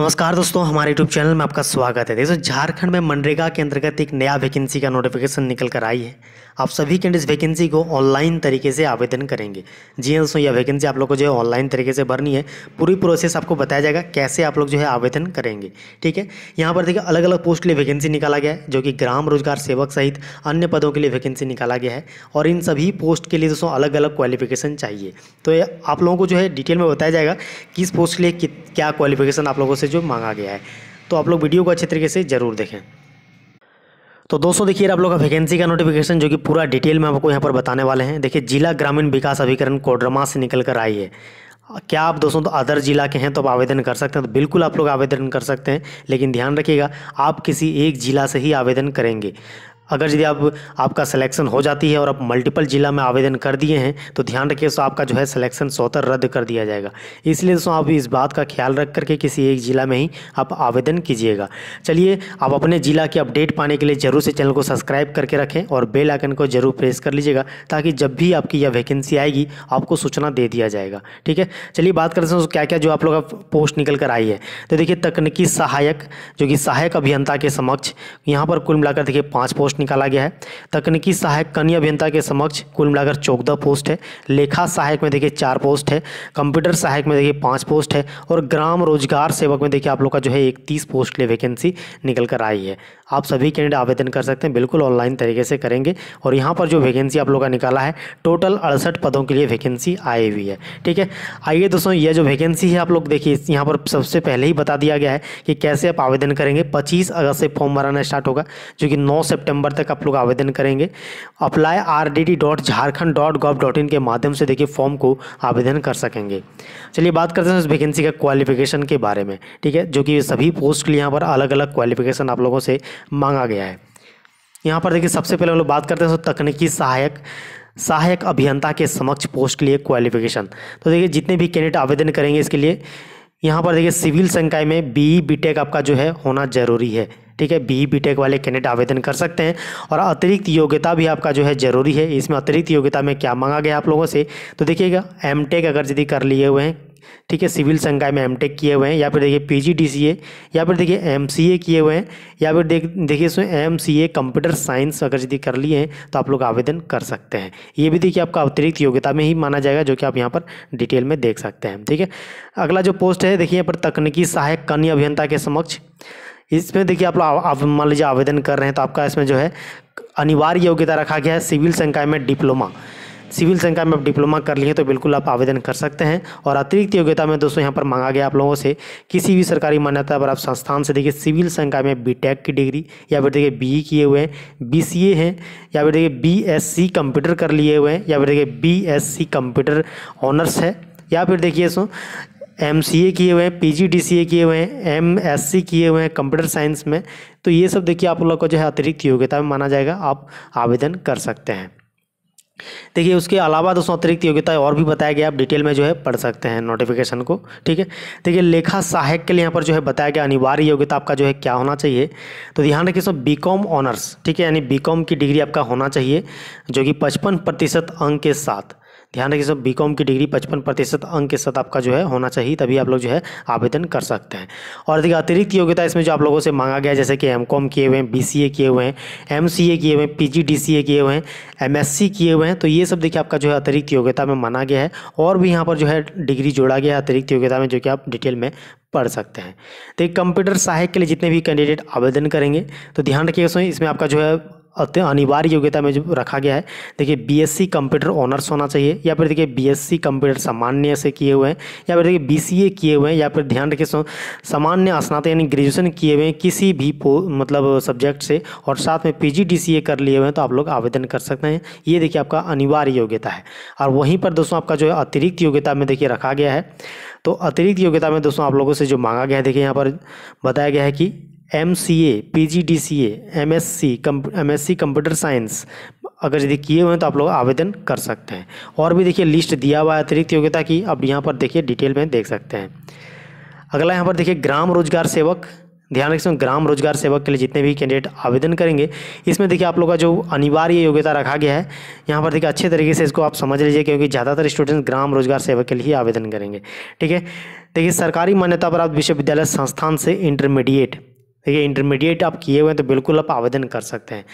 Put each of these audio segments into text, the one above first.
नमस्कार दोस्तों हमारे यूट्यूब चैनल में आपका स्वागत है दोस्तों झारखंड में मनरेगा के अंतर्गत एक नया वैकेंसी का नोटिफिकेशन निकल कर आई है आप सभी कैंडिडेट वैकेंसी को ऑनलाइन तरीके से आवेदन करेंगे जी हाँ दोस्तों यह वैकेंसी आप लोग को जो है ऑनलाइन तरीके से भरनी है पूरी प्रोसेस आपको बताया जाएगा कैसे आप लोग जो है आवेदन करेंगे ठीक है यहाँ पर देखिए अलग अलग पोस्ट के लिए वैकेंसी निकाला गया है जो कि ग्राम रोजगार सेवक सहित अन्य पदों के लिए वैकेंसी निकाला गया है और इन सभी पोस्ट के लिए दोस्तों अलग अलग क्वालिफिकेशन चाहिए तो आप लोगों को जो है डिटेल में बताया जाएगा किस पोस्ट के लिए क्या क्वालिफिकेशन आप लोगों से जो मांगा गया है तो आप लोग वीडियो को अच्छे तरीके से ज़रूर देखें तो दोस्तों देखिए आप लोग का वैकेंसी का नोटिफिकेशन जो कि पूरा डिटेल में आपको यहाँ पर बताने वाले हैं देखिए जिला ग्रामीण विकास अभिकरण कोडरमा से निकल कर आई है क्या आप दोस्तों तो अदर ज़िला के हैं तो आप आवेदन कर सकते हैं तो बिल्कुल आप लोग आवेदन कर सकते हैं लेकिन ध्यान रखिएगा आप किसी एक ज़िला से ही आवेदन करेंगे अगर यदि आप आपका सिलेक्शन हो जाती है और आप मल्टीपल ज़िला में आवेदन कर दिए हैं तो ध्यान रखिए सो आपका जो है सिलेक्शन स्वतः रद्द कर दिया जाएगा इसलिए सो आप इस बात का ख्याल रख करके किसी एक ज़िला में ही आप आवेदन कीजिएगा चलिए आप अपने ज़िला की अपडेट पाने के लिए ज़रूर से चैनल को सब्सक्राइब करके रखें और बेल आइकन को ज़रूर प्रेस कर लीजिएगा ताकि जब भी आपकी यह वैकेंसी आएगी आपको सूचना दे दिया जाएगा ठीक है चलिए बात करते हैं क्या क्या जो आप लोग पोस्ट निकल कर आई है तो देखिए तकनीकी सहायक जो कि सहायक अभियंता के समक्ष यहाँ पर कुल मिलाकर देखिए पाँच पोस्ट पोस्ट निकाला गया है तकनीकी सहायक कनीय अभियंता के समक्ष कुल मिलाकर चौदह पोस्ट है लेखा सहायक में देखिए चार पोस्ट है कंप्यूटर सहायक में देखिए पाँच पोस्ट है और ग्राम रोजगार सेवक में देखिए आप लोग का जो है इकतीस पोस्ट के लिए वैकेंसी निकल कर आई है आप सभी कैंडिडेट आवेदन कर सकते हैं बिल्कुल ऑनलाइन तरीके से करेंगे और यहाँ पर जो वैकेंसी आप लोग का निकाला है टोटल अड़सठ पदों के लिए वैकेंसी आई हुई है ठीक है आइए दोस्तों यह जो वैकेंसी है आप लोग देखिए यहाँ पर सबसे पहले ही बता दिया गया है कि कैसे आप आवेदन करेंगे पच्चीस अगस्त से फॉर्म भराना स्टार्ट होगा जो कि नौ सेप्टेम्बर तक आप लोग आवेदन करेंगे अप्लाई आर के माध्यम से देखिए फॉर्म को आवेदन कर सकेंगे चलिए बात करते हैं उस वैकेंसी का क्वालिफिकेशन के बारे में ठीक है जो कि सभी पोस्ट के लिए यहाँ पर अलग अलग क्वालिफिकेशन आप लोगों से मांगा गया है यहाँ पर देखिए सबसे पहले हम लोग बात करते हैं तो तकनीकी सहायक सहायक अभियंता के समक्ष पोस्ट के लिए क्वालिफिकेशन तो देखिए जितने भी कैंडिडेट आवेदन करेंगे इसके लिए यहाँ पर देखिए सिविल संकाय में बी बीटेक e आपका जो है होना जरूरी है ठीक है बी बीटेक e वाले कैंडिडेट आवेदन कर सकते हैं और अतिरिक्त योग्यता भी आपका जो है जरूरी है इसमें अतिरिक्त योग्यता में क्या मांगा गया आप लोगों से तो देखिएगा एम टेक अगर यदि कर लिए हुए हैं ठीक है सिविल संकाय में एम टेक किए हुए हैं या फिर देखिए पी जी डी सी ए या फिर देखिए एम सी ए किए हुए हैं या फिर देख देखिए इसमें M C A computer science अगर यदि कर लिए हैं तो आप लोग आवेदन कर सकते हैं ये भी देखिए आपका अतिरिक्त योग्यता में ही माना जाएगा जो कि आप यहाँ पर डिटेल में देख सकते हैं ठीक है अगला जो पोस्ट है देखिए यहाँ पर तकनीकी सहायक कन्या अभियंता के समक्ष इसमें देखिए आप लोग मान लीजिए आवेदन कर रहे हैं तो आपका इसमें जो है अनिवार्य योग्यता रखा गया है सिविल संकाय में डिप्लोमा सिविल संख्या में आप डिप्लोमा कर लिए तो बिल्कुल आप आवेदन कर सकते हैं और अतिरिक्त योग्यता में दोस्तों यहाँ पर मांगा गया आप लोगों से किसी भी सरकारी मान्यता पर आप संस्थान से देखिए सिविल संख्या में बी की डिग्री या फिर देखिए बी e किए हुए हैं बी हैं या फिर देखिए बी कंप्यूटर कर लिए हुए हैं या फिर देखिए बी कंप्यूटर ऑनर्स है या फिर देखिए सो एम सी ए किए हुए हैं पी जी डी सी ए किए हुए हैं एम एस सी किए हुए हैं कंप्यूटर साइंस में तो ये सब देखिए आप लोग को जो है अतिरिक्त योग्यता में माना जाएगा आप आवेदन कर सकते हैं देखिए उसके अलावा दोस्तों अतिरिक्त योग्यता और भी बताया गया आप डिटेल में जो है पढ़ सकते हैं नोटिफिकेशन को ठीक है देखिए लेखा सहायक के लिए यहाँ पर जो है बताया गया अनिवार्य योग्यता आपका जो है क्या होना चाहिए तो ध्यान रखिए सब बी कॉम ऑनर्स ठीक है यानी बी कॉम की डिग्री आपका होना चाहिए जो कि पचपन प्रतिशत अंक के साथ ध्यान रखिए सब बीकॉम की डिग्री पचपन प्रतिशत अंक के साथ आपका जो है होना चाहिए तभी आप लोग जो है आवेदन कर सकते हैं और देखिए अतिरिक्त योग्यता इसमें जो आप लोगों से मांगा गया जैसे कि एम कॉम किए हुए हैं बी सी ए किए हुए हैं एम सी ए किए हुए हैं पी जी डी सी ए किए हुए हैं एम एस सी किए हुए हैं तो ये सब देखिए आपका जो है अतिरिक्त योग्यता में माना गया है और भी यहाँ पर जो है डिग्री जोड़ा गया है अतिरिक्त योग्यता में जो कि आप डिटेल में पढ़ सकते हैं देखिए तो कंप्यूटर सहायक के लिए जितने भी कैंडिडेट आवेदन करेंगे तो ध्यान रखिएगा इसमें आपका जो है अनिवार्य योग्यता में जो रखा गया है देखिए बीएससी कंप्यूटर ऑनर्स होना चाहिए या फिर देखिए बीएससी कंप्यूटर सामान्य से किए हुए हैं या फिर देखिए बीसीए किए हुए हैं या फिर ध्यान रखिए सामान्य स्नातक यानी ग्रेजुएशन किए हुए हैं किसी भी मतलब सब्जेक्ट से और साथ में पी कर लिए हुए हैं तो आप लोग आवेदन कर सकते हैं ये देखिए आपका अनिवार्य योग्यता है और वहीं पर दोस्तों आपका जो है अतिरिक्त योग्यता में देखिए रखा गया है तो अतिरिक्त योग्यता में दोस्तों आप लोगों से जो मांगा गया है देखिए यहाँ पर बताया गया है कि M C A P G D C M S C M S C computer science अगर यदि किए हुए हैं तो आप लोग आवेदन कर सकते हैं और भी देखिए लिस्ट दिया हुआ है अतिरिक्त योग्यता की अब यहाँ पर देखिए डिटेल में देख सकते हैं अगला यहाँ पर देखिए ग्राम रोजगार सेवक ध्यान रखिए ग्राम रोजगार सेवक के लिए जितने भी कैंडिडेट आवेदन करेंगे इसमें देखिए आप लोग का जो अनिवार्य योग्यता रखा गया है यहाँ पर देखिए अच्छे तरीके से इसको आप समझ लीजिए क्योंकि ज़्यादातर स्टूडेंट्स ग्राम रोजगार सेवक के लिए आवेदन करेंगे ठीक है देखिए सरकारी मान्यता प्राप्त विश्वविद्यालय संस्थान से इंटरमीडिएट देखिए इंटरमीडिएट आप किए हुए हैं तो बिल्कुल आप आवेदन कर सकते हैं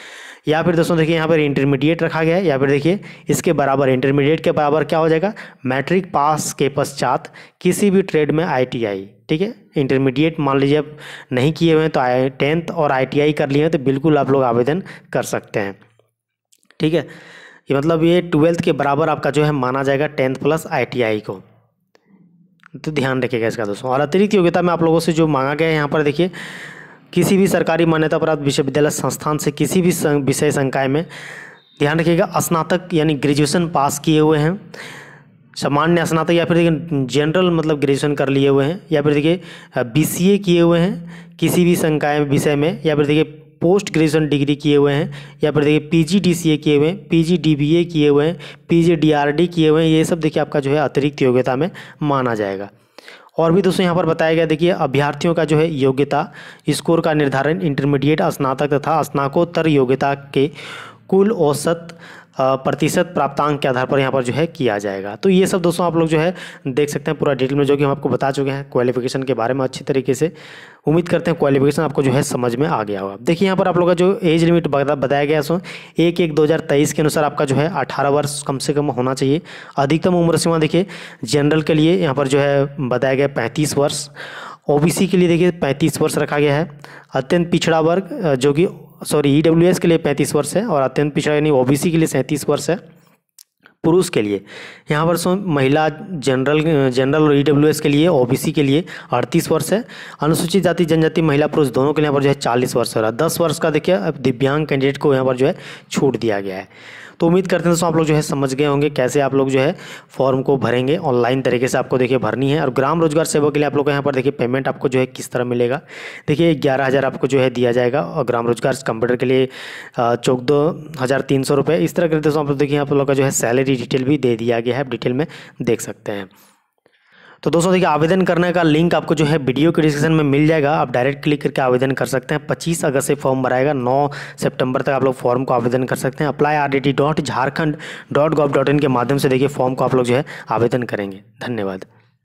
या फिर दोस्तों देखिए यहाँ पर इंटरमीडिएट रखा गया है या फिर देखिए इसके बराबर इंटरमीडिएट के बराबर क्या हो जाएगा मैट्रिक पास के पश्चात किसी भी ट्रेड में आईटीआई ठीक है इंटरमीडिएट मान लीजिए आप नहीं किए हुए हैं तो टेंथ और आई कर लिए हैं तो बिल्कुल आप लोग आवेदन कर सकते हैं ठीक है ये मतलब ये ट्वेल्थ के बराबर आपका जो है माना जाएगा टेंथ प्लस आई को तो ध्यान रखिएगा इसका दोस्तों और अतिरिक्त योग्यता में आप लोगों से जो मांगा गया है यहाँ पर देखिए किसी भी सरकारी मान्यता प्राप्त विश्वविद्यालय संस्थान से किसी भी विषय संकाय में ध्यान रखिएगा स्नातक यानी ग्रेजुएशन पास किए हुए हैं सामान्य स्नातक या फिर देखिए जनरल मतलब ग्रेजुएशन कर लिए हुए हैं या फिर देखिए बीसीए किए हुए हैं किसी भी संकाय विषय में या फिर देखिए पोस्ट ग्रेजुएशन डिग्री किए हुए हैं या फिर देखिए पीजीडीसीए किए हुए हैं पीजीडीबीए किए हुए हैं पीजीडीआरडी किए हुए हैं ये सब देखिए आपका जो है अतिरिक्त योग्यता में माना जाएगा और भी दोस्तों यहाँ पर बताया गया देखिए अभ्यर्थियों का जो है योग्यता स्कोर का निर्धारण इंटरमीडिएट स्नातक तथा स्नाकोत्तर योग्यता के कुल औसत प्रतिशत प्राप्तांक के आधार पर यहाँ पर जो है किया जाएगा तो ये सब दोस्तों आप लोग जो है देख सकते हैं पूरा डिटेल में जो कि हम आपको बता चुके हैं क्वालिफिकेशन के बारे में अच्छी तरीके से उम्मीद करते हैं क्वालिफिकेशन आपको जो है समझ में आ गया होगा देखिए यहाँ पर आप लोग का जो एज लिमिट बताया गया सो एक एक दो के अनुसार आपका जो है अठारह वर्ष कम से कम होना चाहिए अधिकतम उम्र सीमा देखिए जनरल के लिए यहाँ पर जो है बताया गया पैंतीस वर्ष ओ के लिए देखिए पैंतीस वर्ष रखा गया है अत्यंत पिछड़ा वर्ग जो कि सॉरी ई e के लिए पैंतीस वर्ष है और अत्यंत पिछड़ा यानी ओबीसी के लिए सैंतीस वर्ष है पुरुष के लिए यहाँ पर महिला जनरल जनरल और ई e के लिए ओबीसी के लिए अड़तीस वर्ष है अनुसूचित जाति जनजाति महिला पुरुष दोनों के लिए यहाँ पर जो है चालीस वर्ष हो रहा है दस वर्ष का देखिए अब दिव्यांग कैंडिडेट को यहाँ पर जो है छूट दिया गया है तो उम्मीद करते हैं दोस्तों आप लोग जो है समझ गए होंगे कैसे आप लोग जो है फॉर्म को भरेंगे ऑनलाइन तरीके से आपको देखिए भरनी है और ग्राम रोजगार सेवा के लिए आप लोग यहाँ पर देखिए पेमेंट आपको जो है किस तरह मिलेगा देखिए ग्यारह हज़ार आपको जो है दिया जाएगा और ग्राम रोजगार कंप्यूटर के लिए चौदह हज़ार तीन सौ रुपये इस तरह करते दोस्तों आप लोग देखिए आप लोग का जो है सैलरी डिटेल भी दे दिया गया है आप डिटेल में देख सकते हैं तो दोस्तों देखिए आवेदन करने का लिंक आपको जो है वीडियो के डिस्क्रिप्शन में मिल जाएगा आप डायरेक्ट क्लिक करके आवेदन कर सकते हैं पच्चीस अगस्त से फॉर्म भराएगा नौ सेप्टेम्बर तक आप लोग फॉर्म को आवेदन कर सकते हैं apply R dot Jharkhand dot gov dot in के माध्यम से देखिए फॉर्म को आप लोग जो है आवेदन करेंगे धन्यवाद